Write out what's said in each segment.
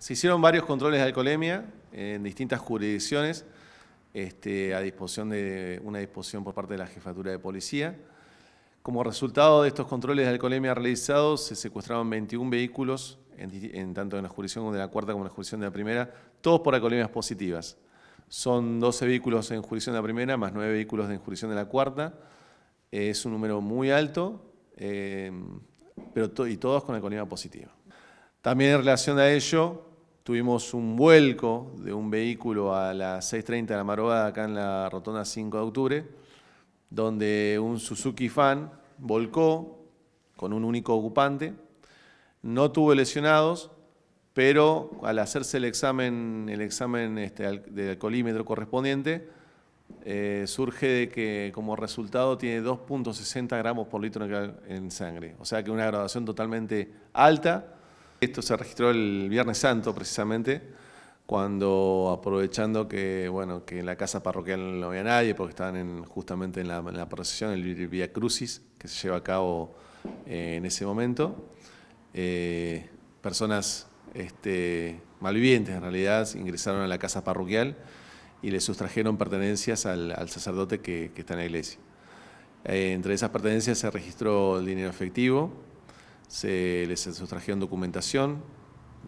Se hicieron varios controles de alcoholemia eh, en distintas jurisdicciones, este, a disposición de una disposición por parte de la jefatura de policía. Como resultado de estos controles de alcoholemia realizados, se secuestraron 21 vehículos, en, tanto en la jurisdicción de la cuarta como en la jurisdicción de la primera, todos por alcoholemias positivas. Son 12 vehículos en jurisdicción de la primera, más 9 vehículos en jurisdicción de la cuarta. Es un número muy alto, eh, pero y todos con alcoholemia positiva. También en relación a ello, Tuvimos un vuelco de un vehículo a las 6.30 de la madrugada acá en la Rotonda 5 de octubre, donde un Suzuki Fan volcó con un único ocupante. No tuvo lesionados, pero al hacerse el examen, el examen este, de correspondiente, eh, surge de que como resultado tiene 2.60 gramos por litro en sangre. O sea que una graduación totalmente alta esto se registró el Viernes Santo precisamente, cuando aprovechando que, que en la casa parroquial no había nadie, porque estaban justamente en la, procesión, el Via Crucis, que se lleva a cabo eh, en ese momento, eh, personas este, malvivientes en realidad ingresaron a la casa parroquial y le sustrajeron pertenencias al, sacerdote que, está en la iglesia. Eh, entre esas pertenencias se registró el dinero efectivo, se les sustrajeron documentación,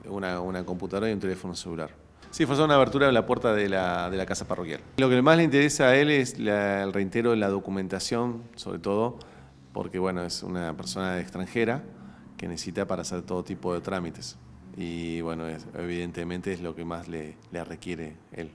una, computadora y un teléfono celular. Sí, forzaron una abertura de la puerta de la, casa parroquial. Lo que más le interesa a él es el reintero de la documentación, sobre todo, porque bueno, es una persona extranjera que necesita para hacer todo tipo de trámites. Y bueno, evidentemente es lo que más le, le requiere él.